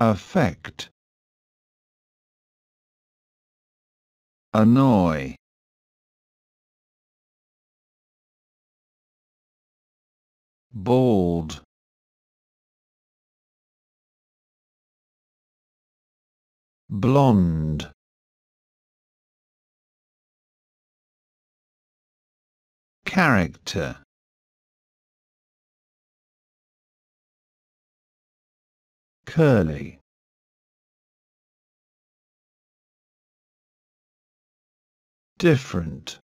affect annoy bold blonde character curly different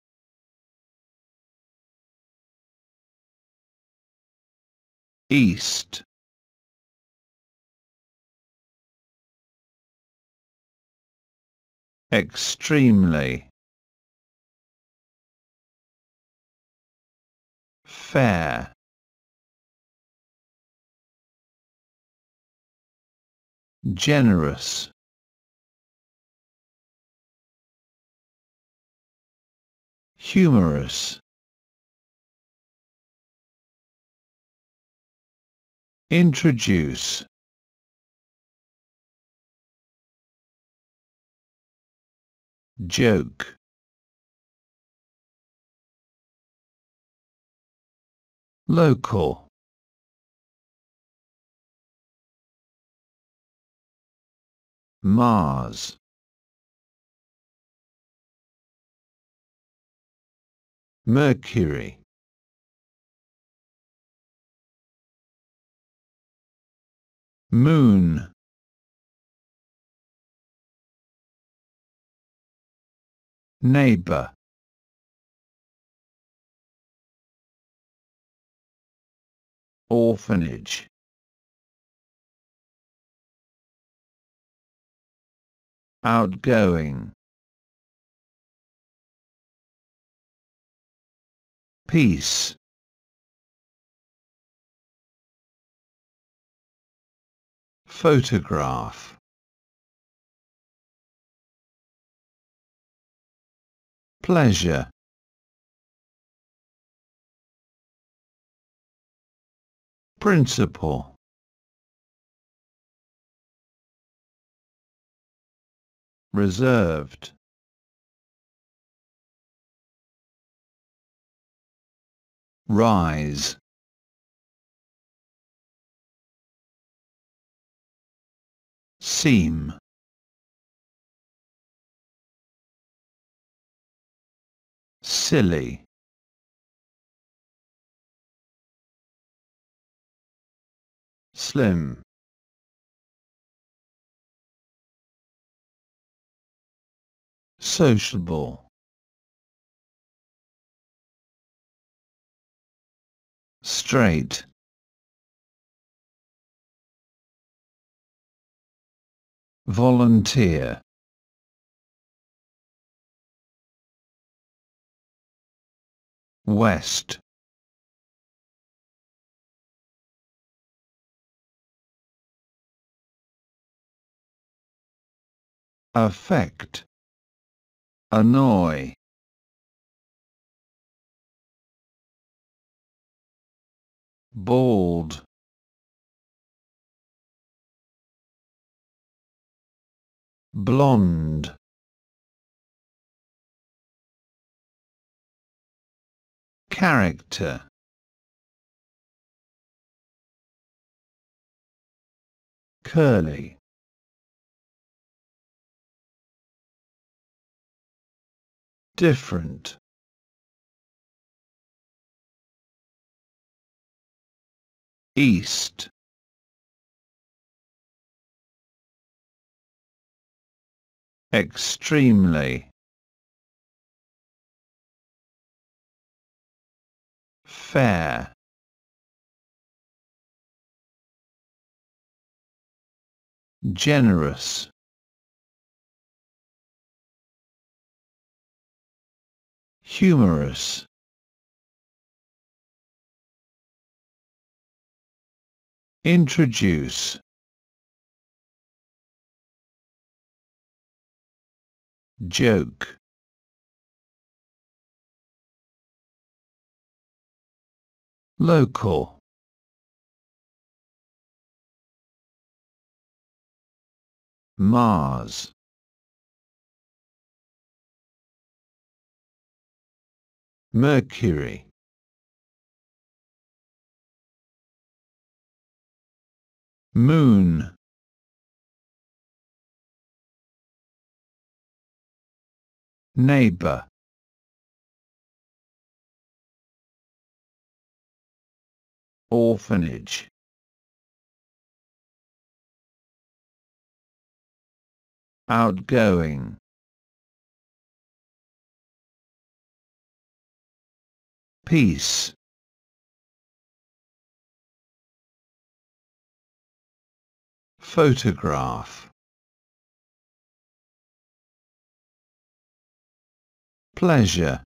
east extremely fair generous humorous introduce joke local Mars Mercury Moon Neighbor Orphanage outgoing peace photograph pleasure principle reserved rise seam silly slim sociable straight volunteer west affect Annoy bold blonde character curly different east extremely fair generous humorous introduce joke local Mars Mercury Moon Neighbor Orphanage Outgoing Peace Photograph Pleasure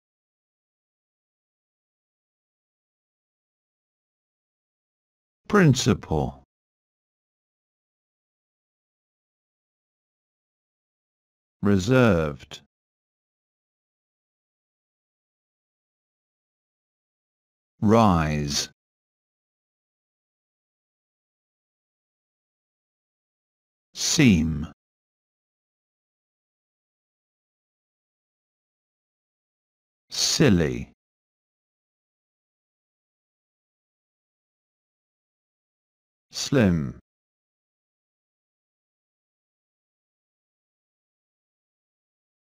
Principle Reserved rise seam silly slim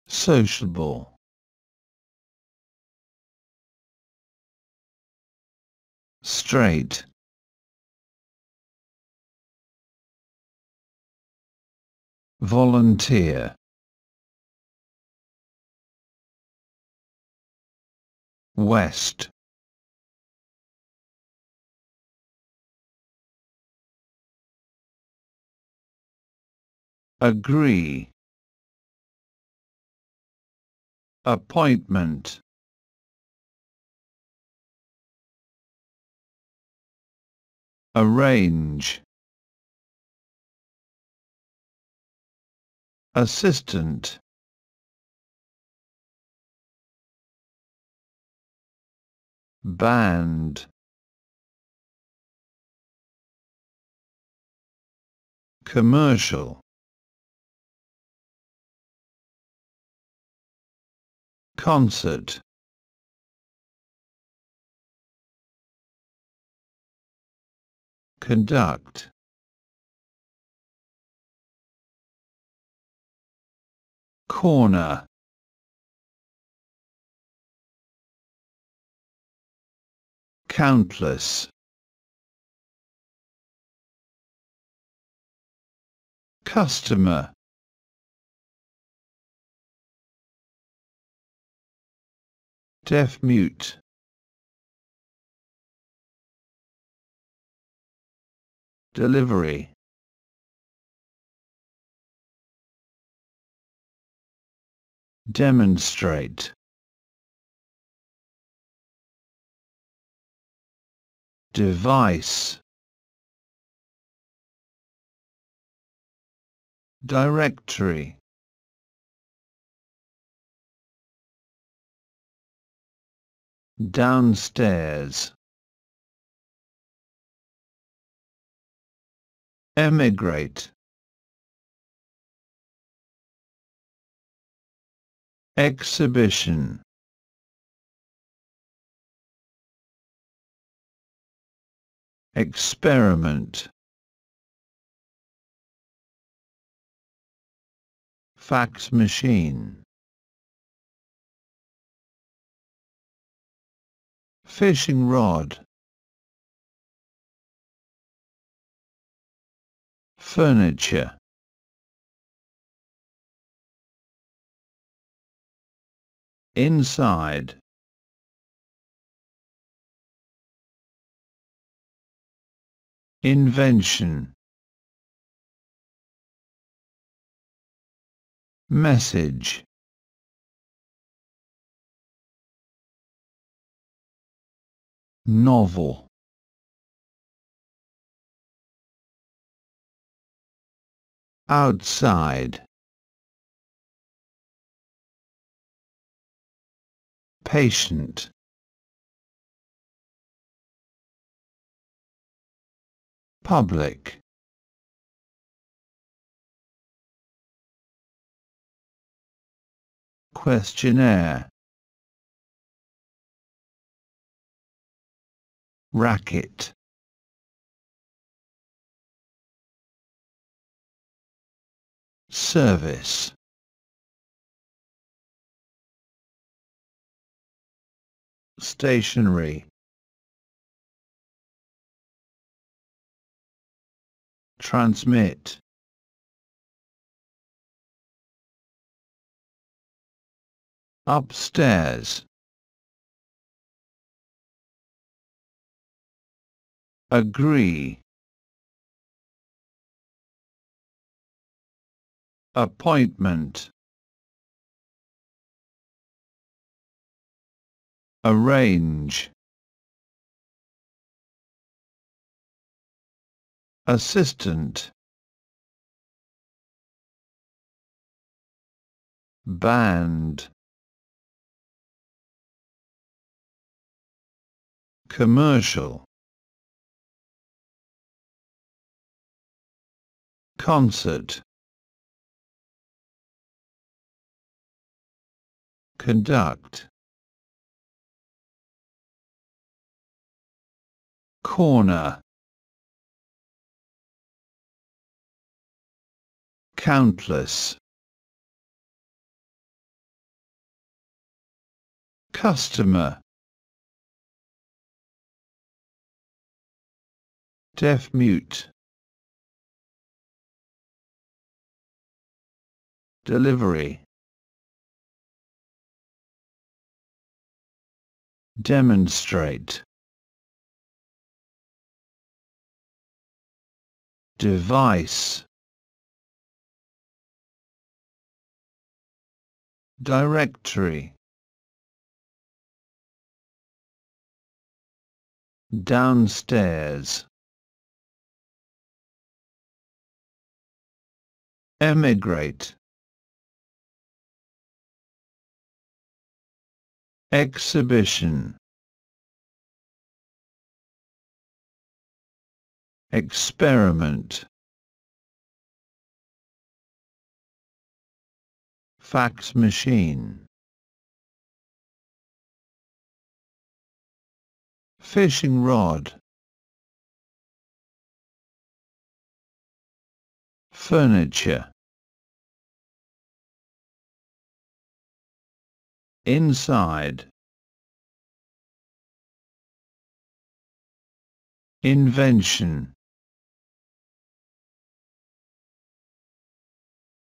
sociable straight volunteer west agree appointment arrange assistant band commercial concert conduct corner countless customer deaf mute Delivery Demonstrate Device Directory Downstairs emigrate exhibition experiment fax machine fishing rod furniture inside invention message novel outside patient public questionnaire racket service stationary transmit upstairs agree appointment arrange assistant band commercial concert conduct corner countless customer deaf mute delivery demonstrate device directory downstairs emigrate Exhibition Experiment Fax machine Fishing rod Furniture inside invention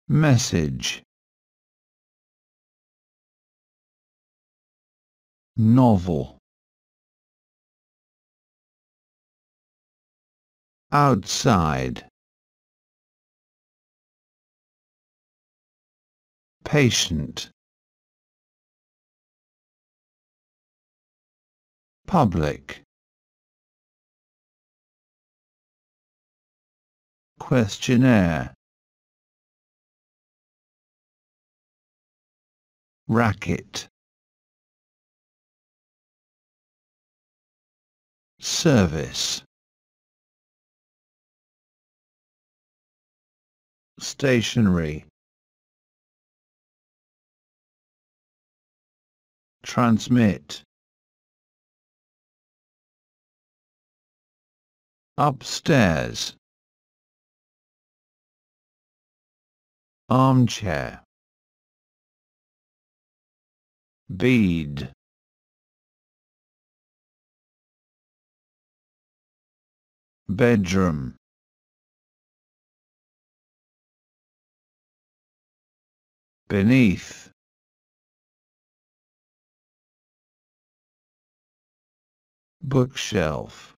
message novel outside patient Public. Questionnaire. Racket. Service. Stationary. Transmit. upstairs armchair bead bedroom beneath bookshelf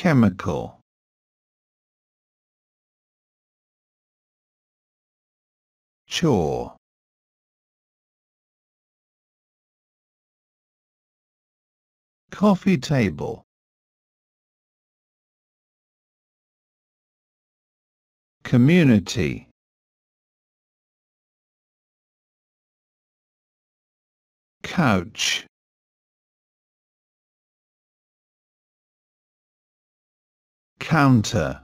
chemical chore coffee table community couch counter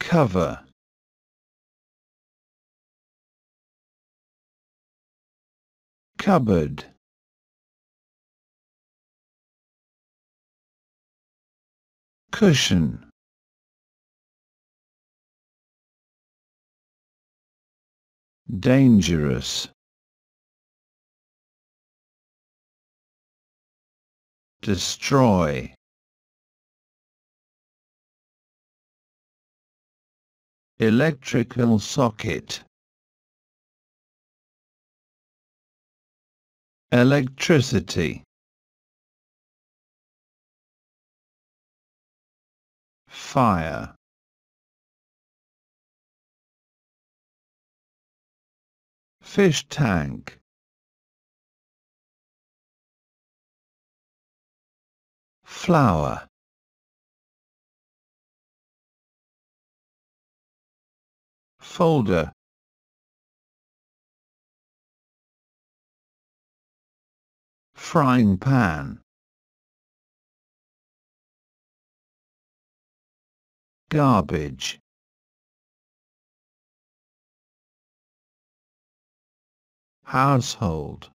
cover cupboard cushion dangerous destroy. Electrical socket. Electricity. Fire. Fish tank flower folder frying pan garbage household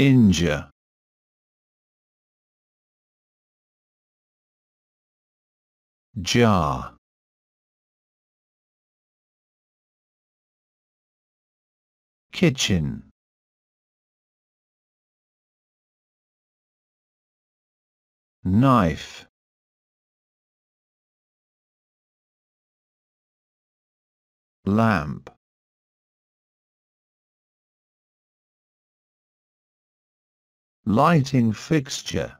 Injure jar kitchen knife lamp lighting fixture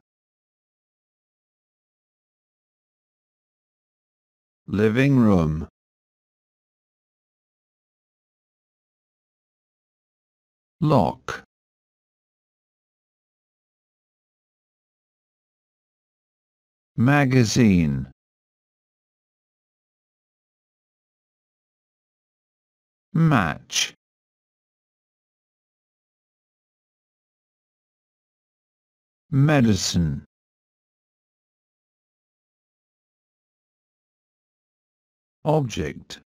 living room lock magazine match Medicine Object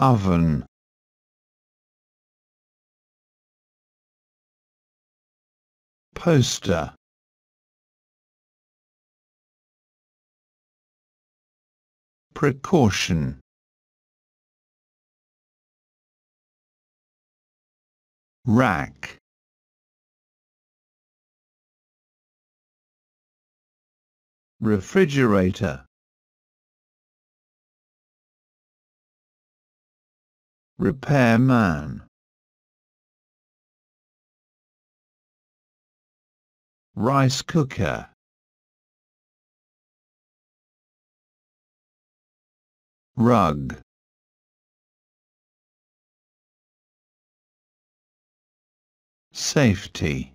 Oven Poster Precaution rack refrigerator repairman rice cooker rug Safety.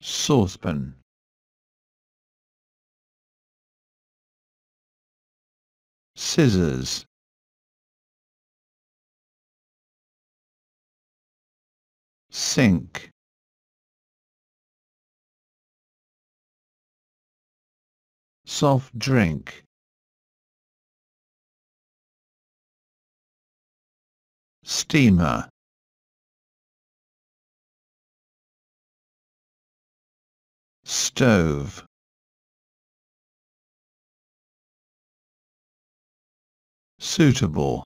Saucepan. Scissors. Sink. Soft drink. steamer stove suitable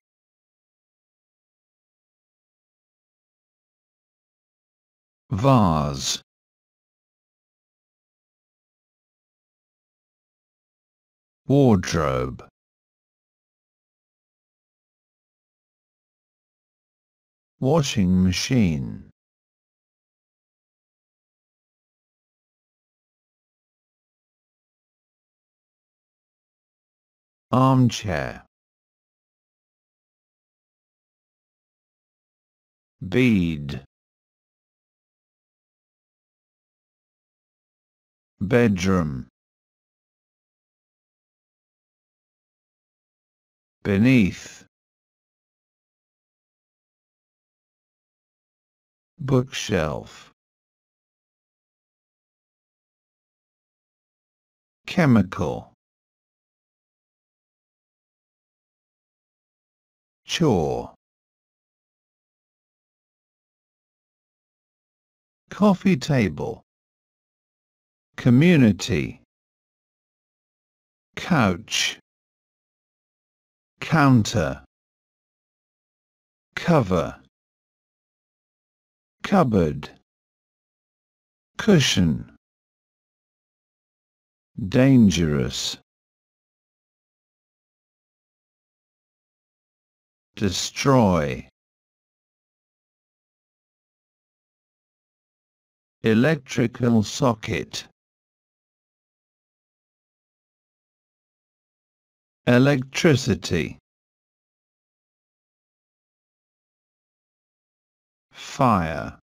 vase wardrobe washing machine armchair bead bedroom beneath bookshelf chemical chore coffee table community couch counter cover cupboard cushion dangerous destroy electrical socket electricity fire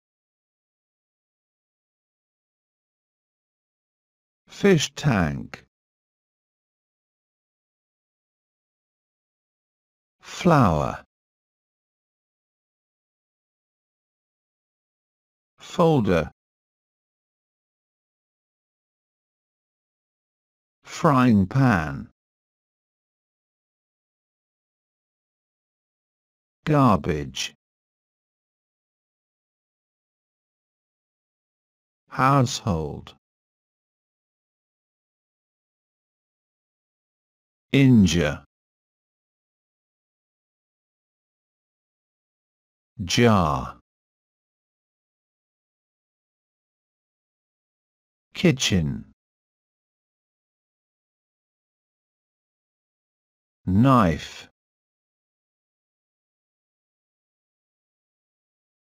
fish tank flower folder frying pan garbage household injure jar kitchen knife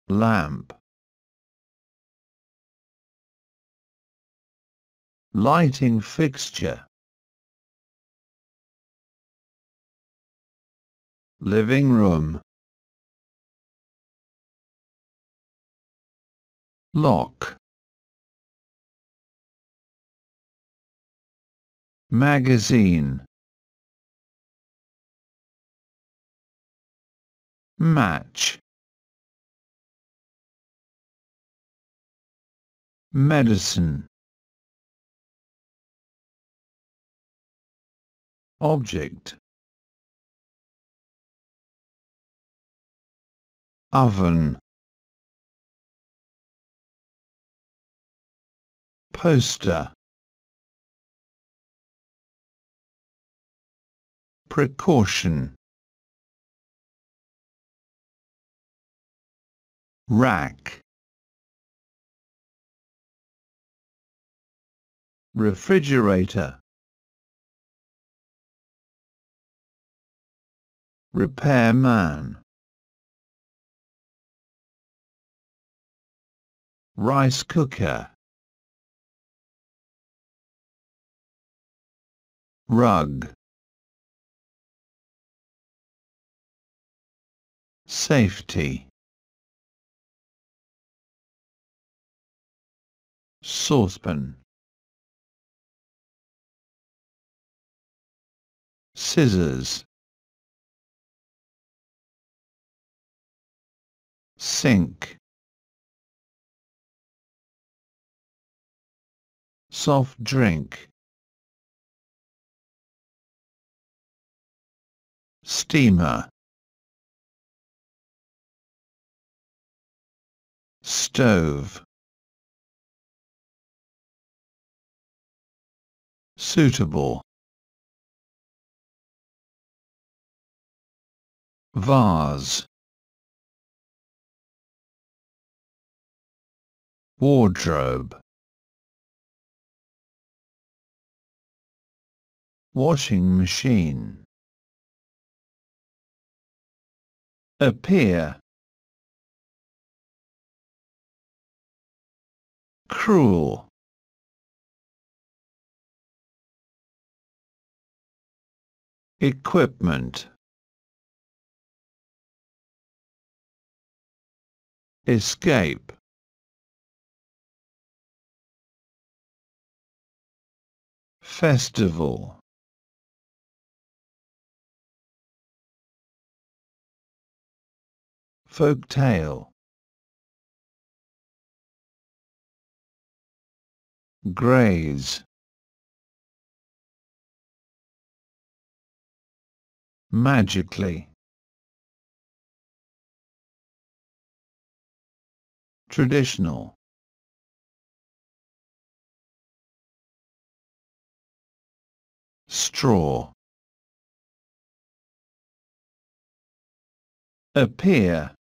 lamp lighting fixture living room lock magazine match medicine object oven poster precaution rack refrigerator Repairman Rice cooker Rug Safety Saucepan Scissors sink soft drink steamer stove suitable vase wardrobe washing machine appear cruel equipment escape Festival folk tale, Graze Magically Traditional straw appear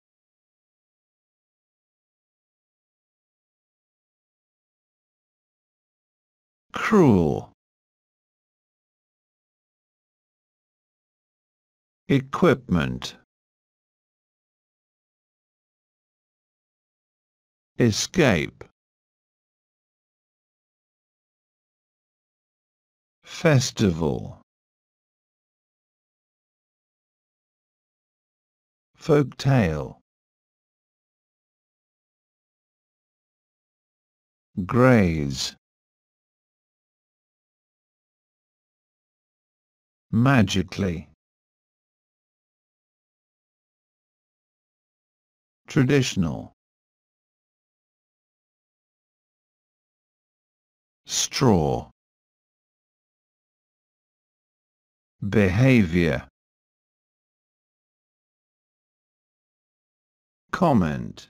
cruel equipment escape Festival folk tale, Graze Magically Traditional Straw Behavior Comment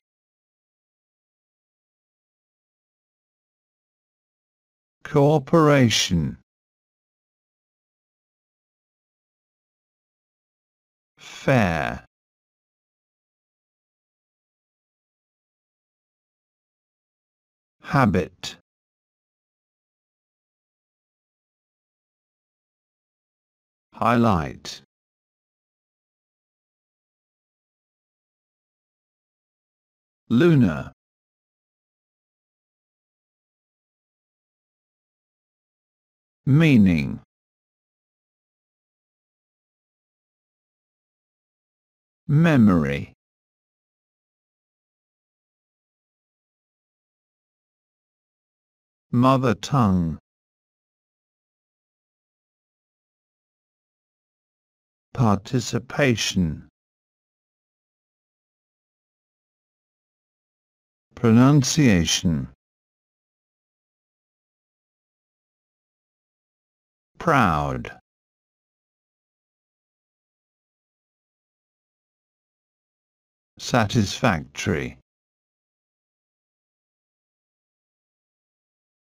Cooperation Fair Habit highlight lunar meaning memory mother tongue Participation Pronunciation Proud Satisfactory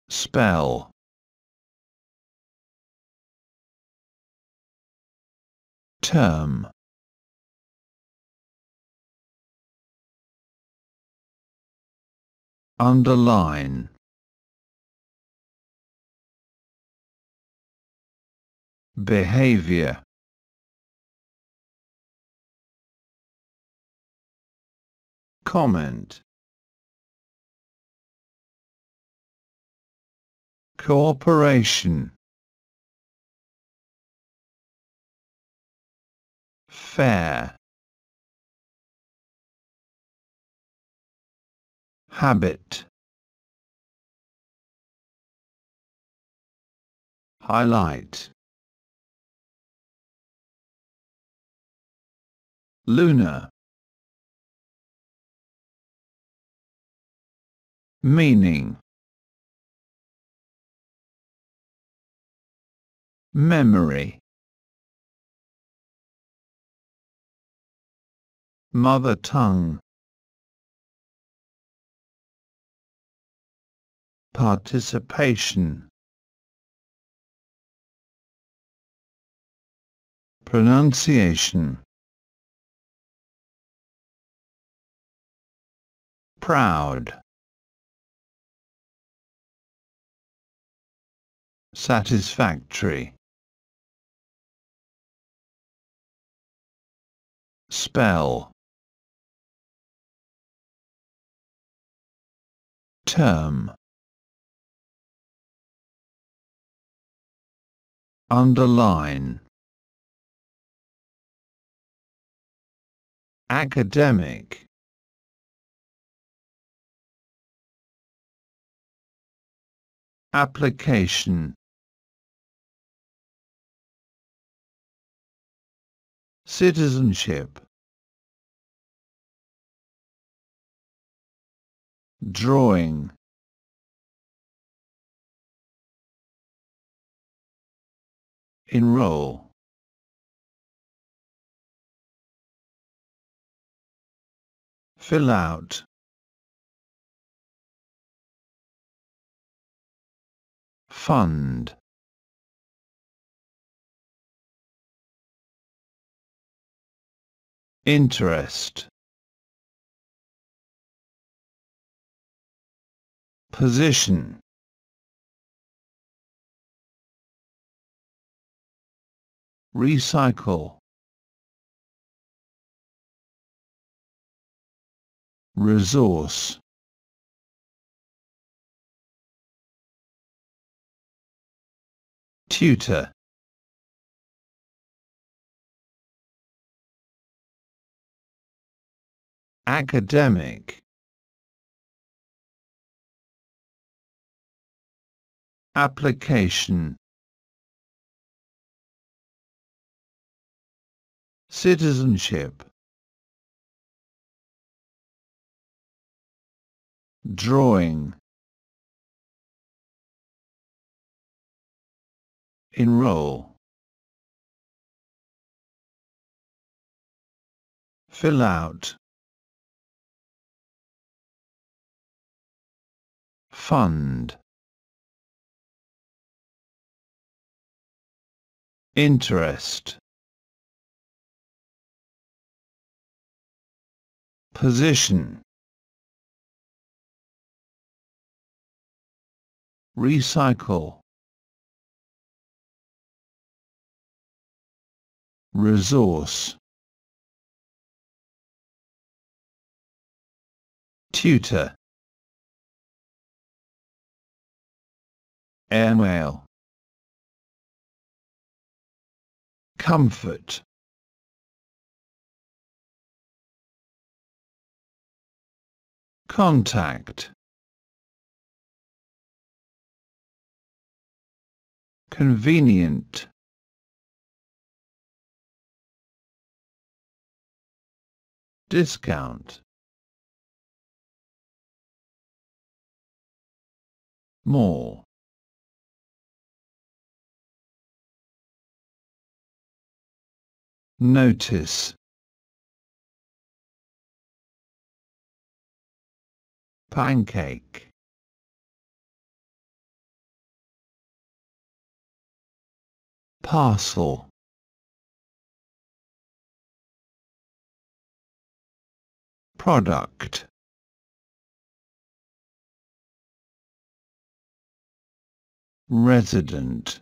Spell term underline behavior comment cooperation fair habit highlight lunar meaning memory Mother tongue. Participation. Pronunciation. Proud. Satisfactory. Spell. term underline academic application citizenship drawing enroll fill out fund interest position recycle resource tutor academic Application Citizenship Drawing Enroll Fill out Fund interest position recycle resource tutor airmail comfort contact convenient discount more Notice Pancake Parcel Product Resident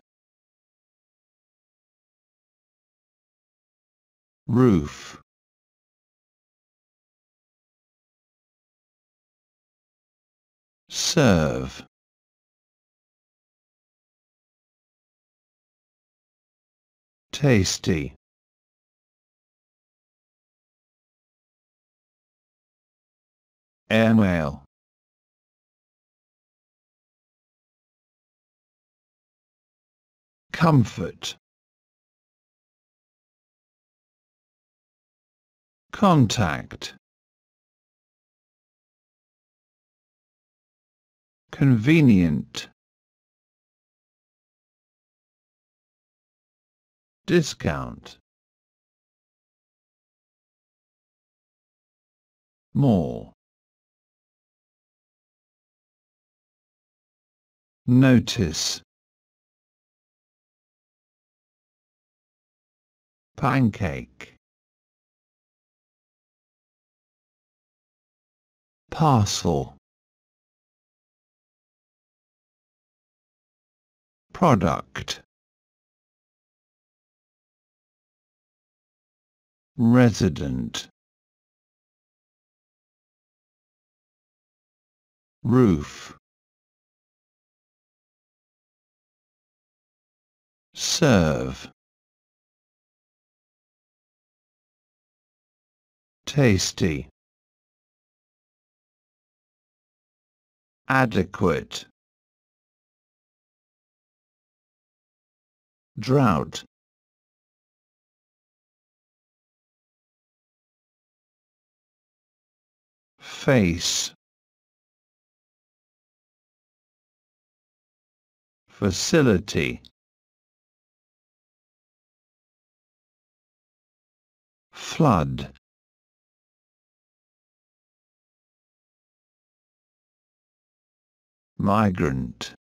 roof serve tasty airmail comfort Contact. Convenient. Discount. More. Notice. Pancake. parcel product resident roof serve tasty adequate drought face facility flood migrant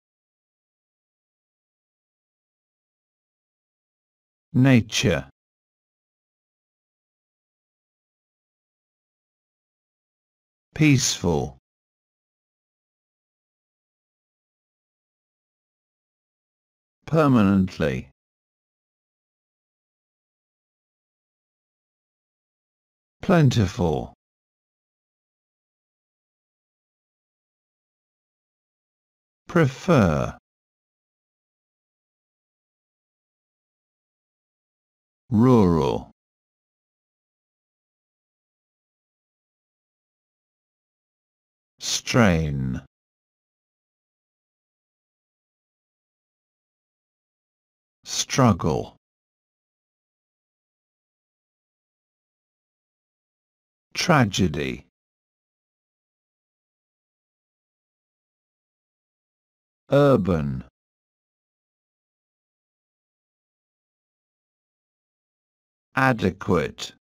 nature peaceful permanently plentiful prefer rural strain struggle tragedy Urban Adequate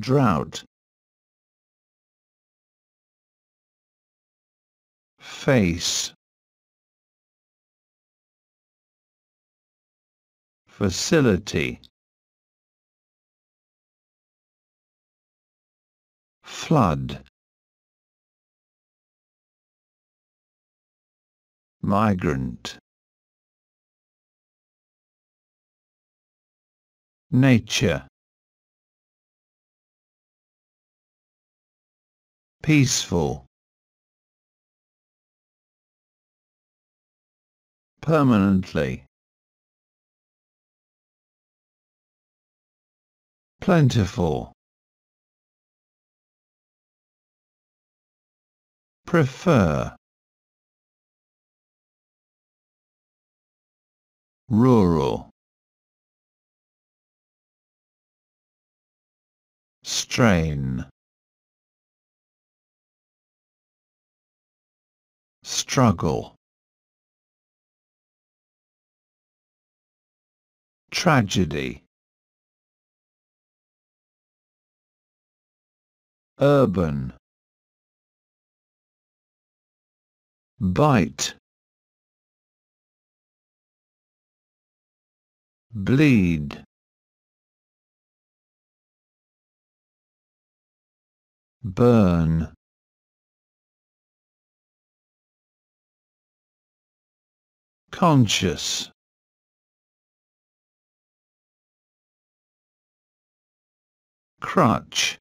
Drought Face Facility Flood migrant nature peaceful permanently plentiful prefer rural strain struggle tragedy urban bite bleed burn conscious crutch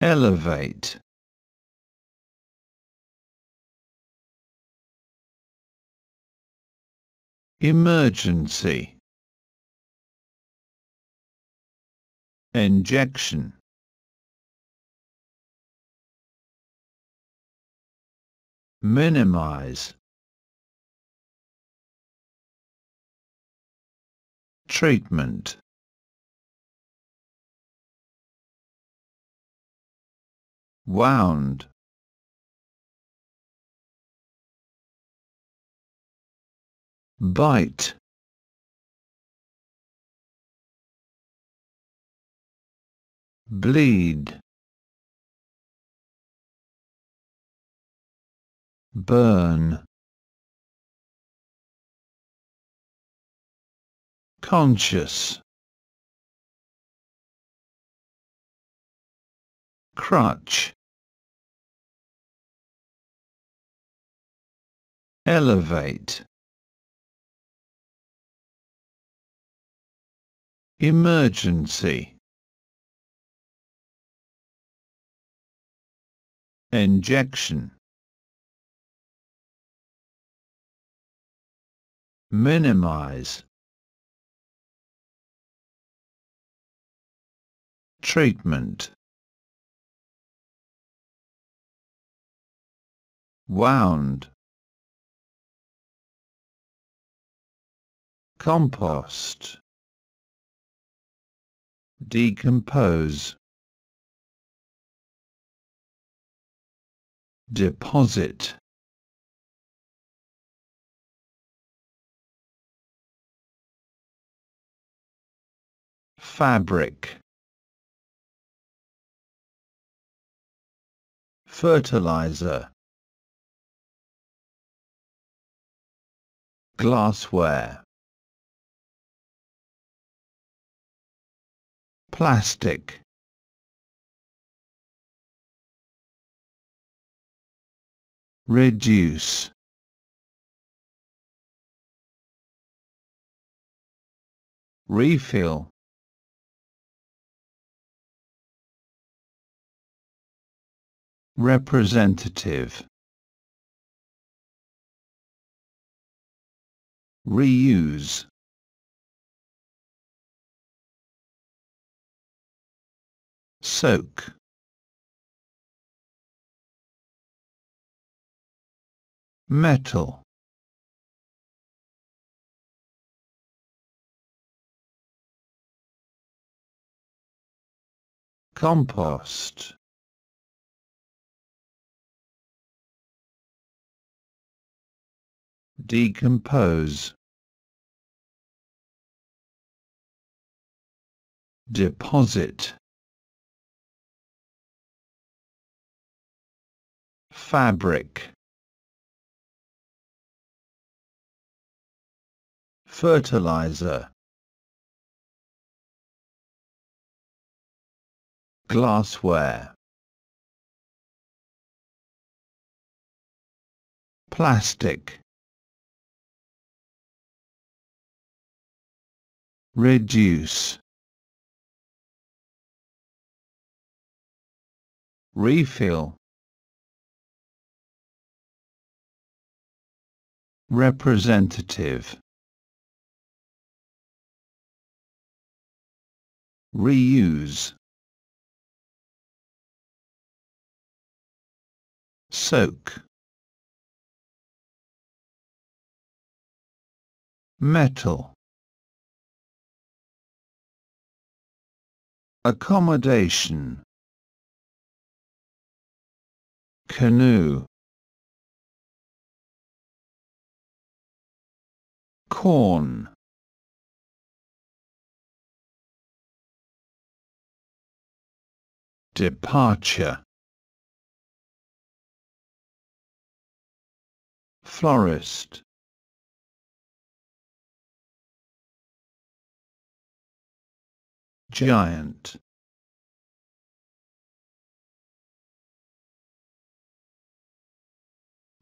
elevate emergency injection minimize treatment wound bite bleed burn conscious crutch elevate Emergency Injection Minimize Treatment Wound Compost decompose deposit fabric fertilizer glassware plastic reduce refill representative reuse soak metal compost decompose deposit fabric fertilizer glassware plastic reduce refill Representative Reuse Soak Metal Accommodation Canoe corn departure florist giant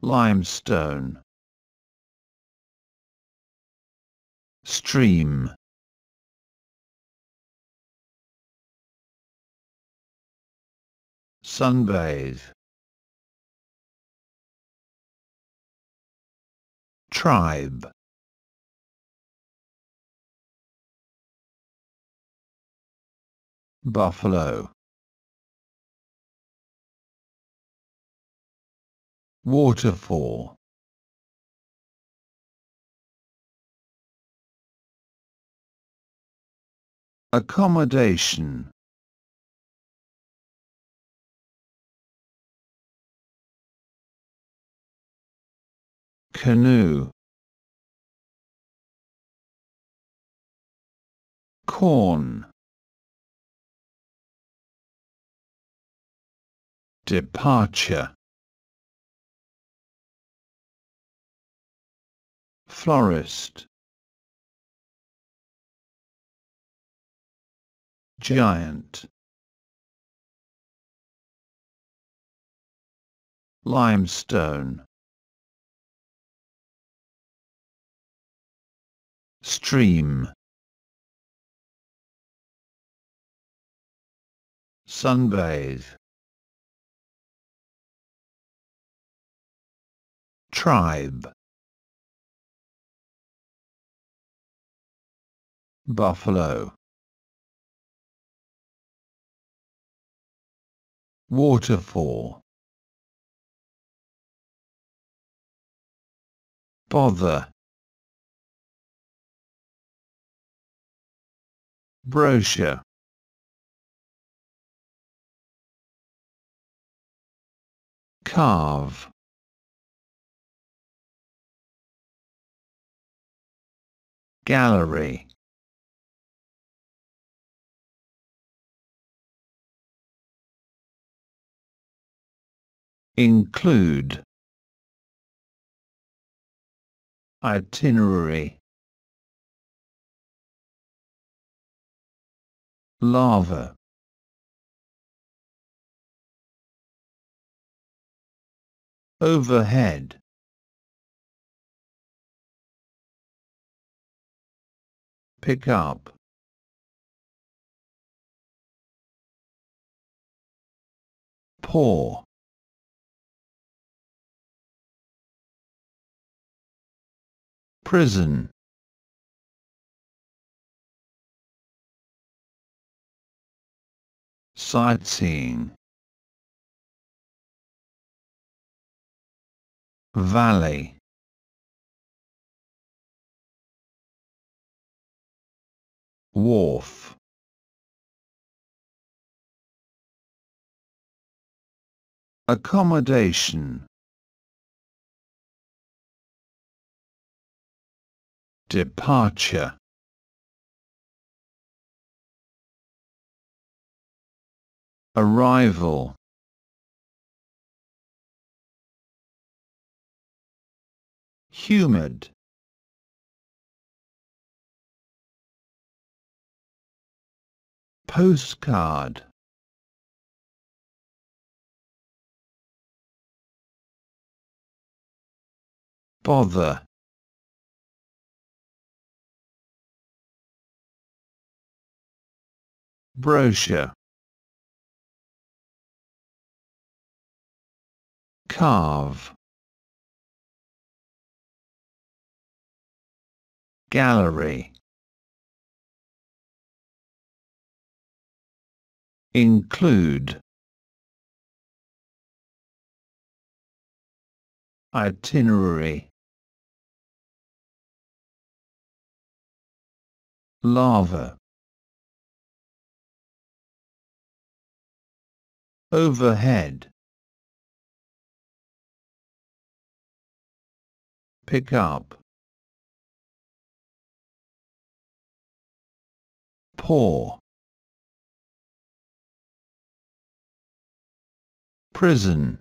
limestone stream sunbathe tribe buffalo waterfall accommodation canoe corn departure florist Giant Limestone Stream Sunbathe Tribe Buffalo waterfall bother brochure carve gallery include itinerary lava overhead pick up pour prison sightseeing valley wharf accommodation Departure Arrival Humid Postcard Bother brochure carve gallery include itinerary lava overhead pick up poor prison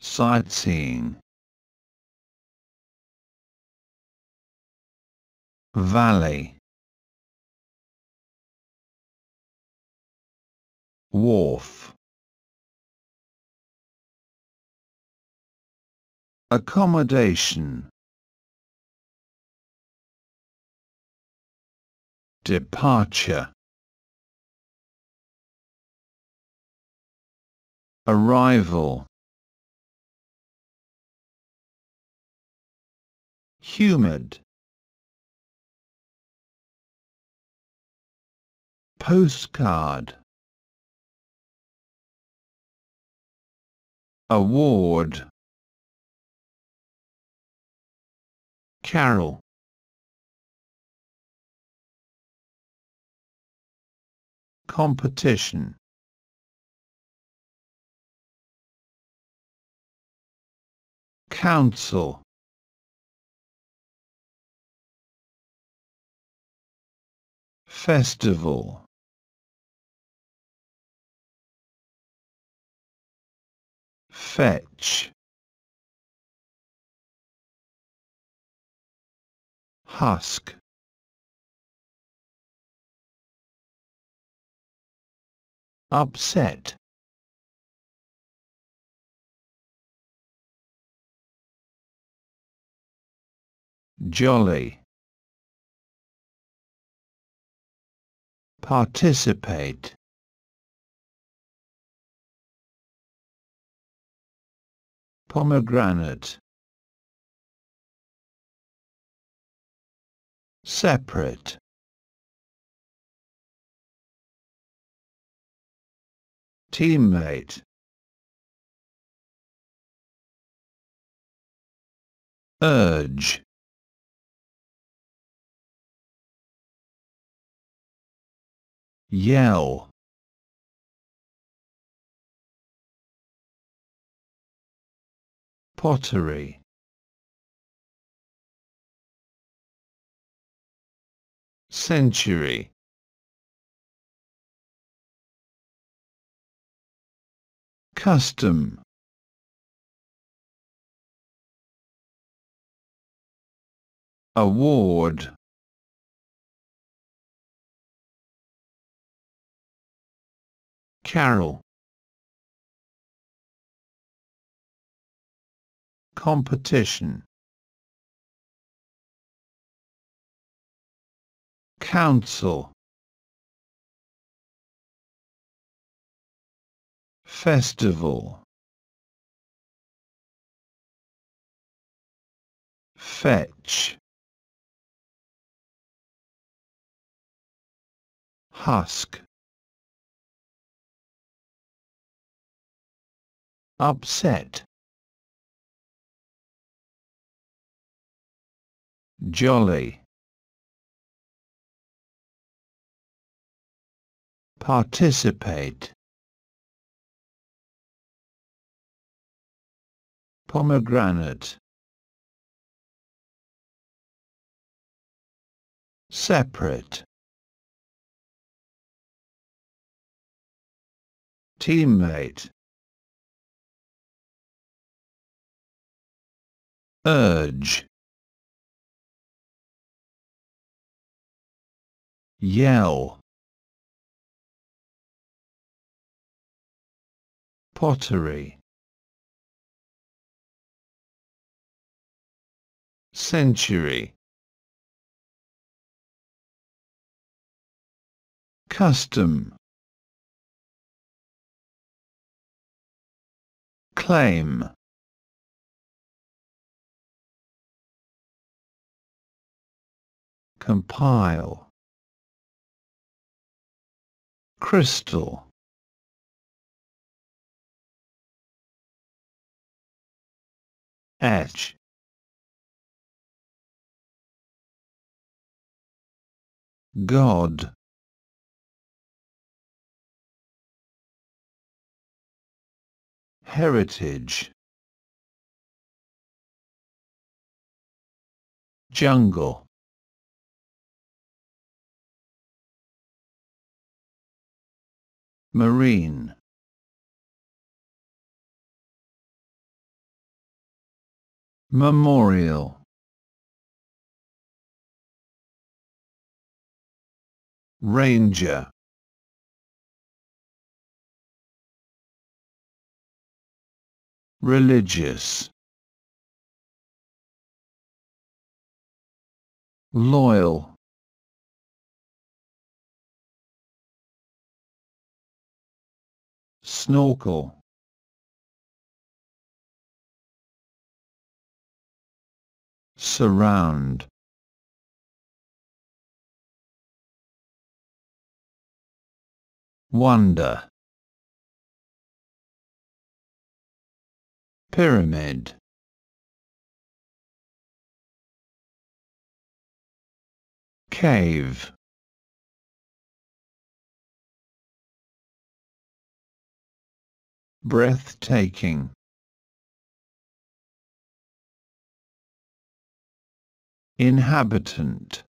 sightseeing valley Wharf Accommodation Departure Arrival Humid Postcard Award Carol Competition Council Festival fetch husk upset jolly participate pomegranate separate teammate urge yell pottery century custom award carol competition. Council Festival Fetch Husk Upset jolly participate pomegranate separate teammate urge Yell. Pottery. Century. Custom. Claim. Compile crystal edge God Heritage Jungle Marine Memorial Ranger Religious Loyal snorkel surround wonder pyramid cave breathtaking inhabitant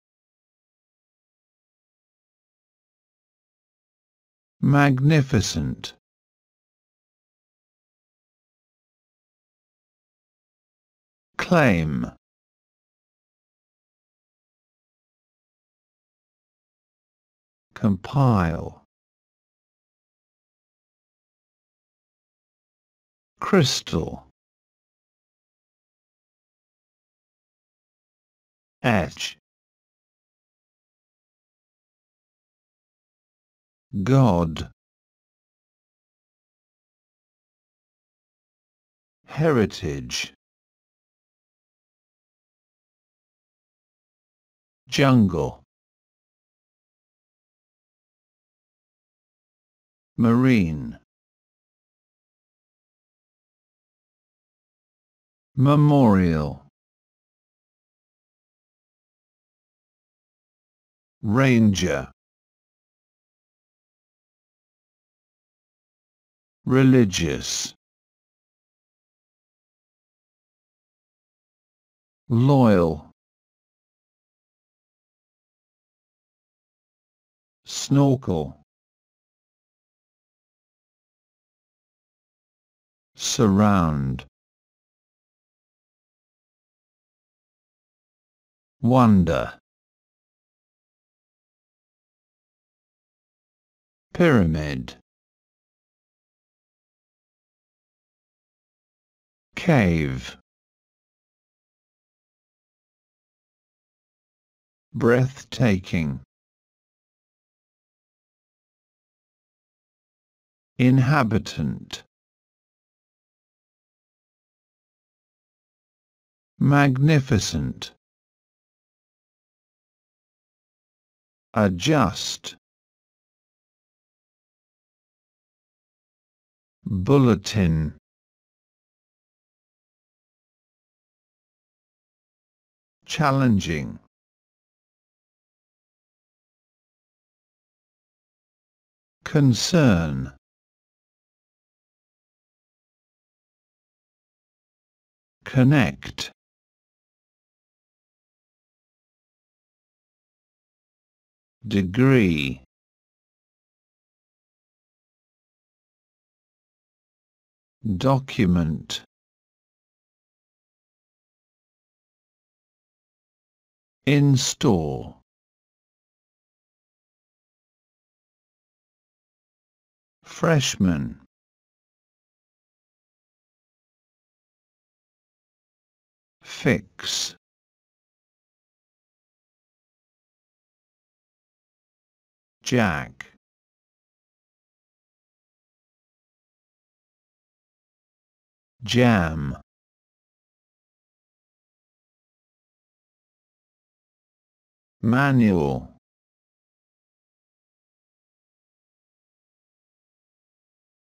magnificent claim compile crystal edge God Heritage Jungle Marine Memorial Ranger Religious Loyal Snorkel Surround Wonder Pyramid Cave Breathtaking Inhabitant Magnificent adjust bulletin challenging concern connect degree document Install. freshman fix Jack Jam Manual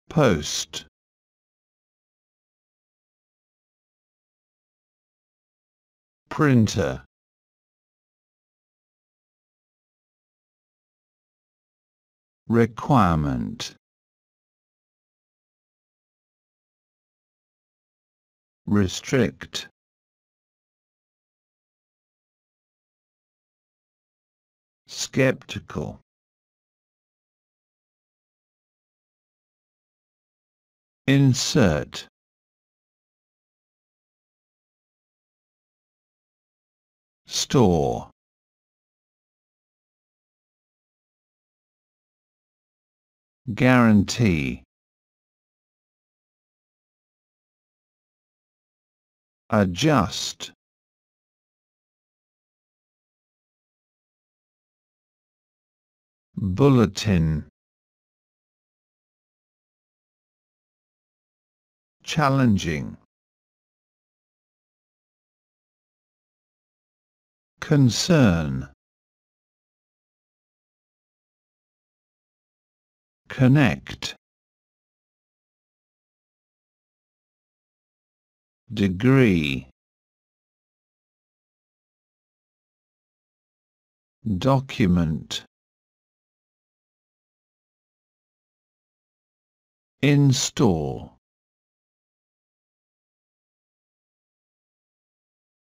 Post Printer requirement restrict skeptical insert store Guarantee Adjust Bulletin Challenging Concern Connect. Degree. Document. Install.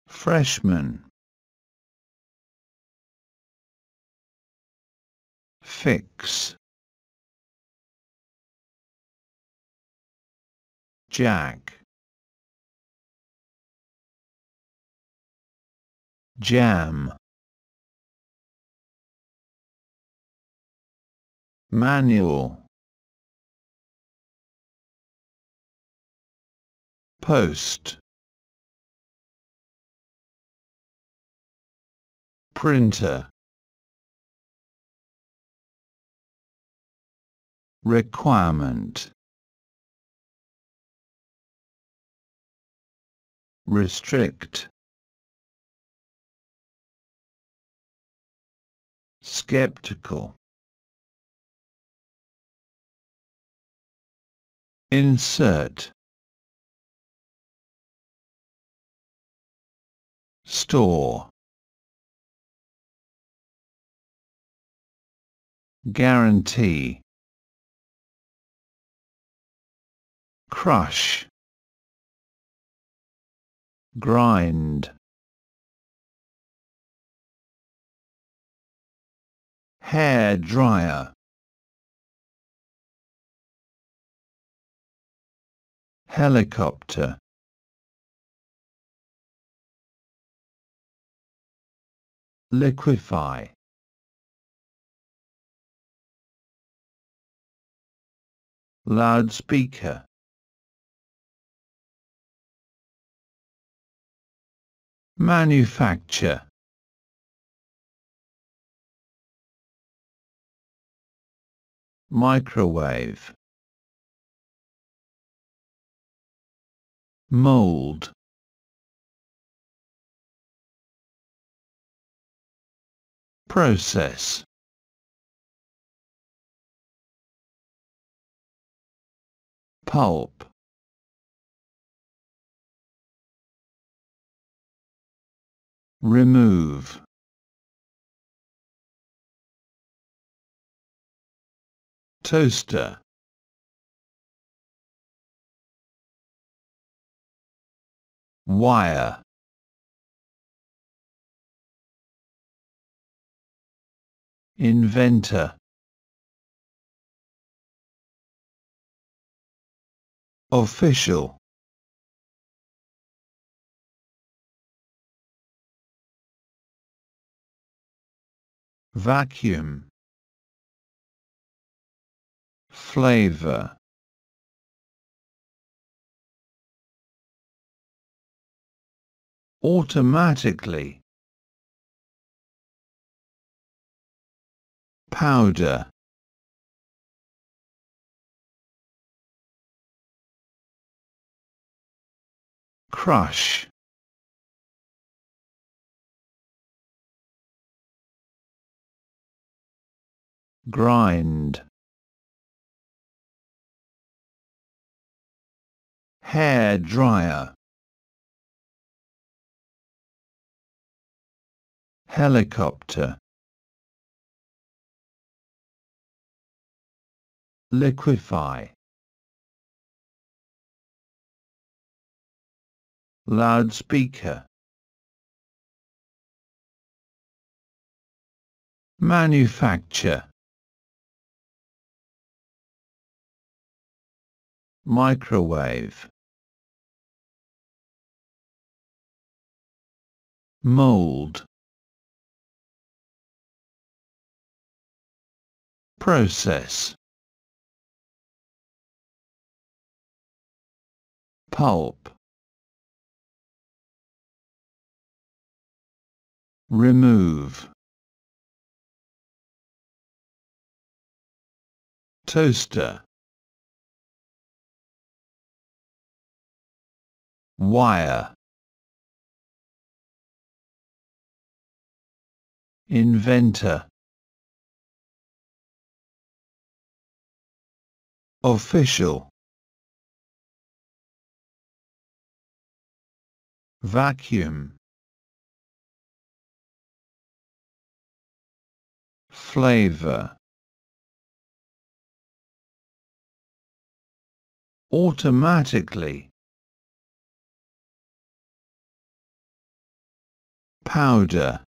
Freshman. Fix. Jack Jam Manual Post Printer Requirement restrict skeptical insert store guarantee crush grind hair dryer helicopter liquefy loudspeaker manufacture microwave mold process pulp Remove Toaster Wire Inventor Official vacuum flavor automatically powder crush grind hair dryer helicopter liquefy loudspeaker manufacture microwave mold process pulp remove toaster wire inventor official vacuum flavor automatically powder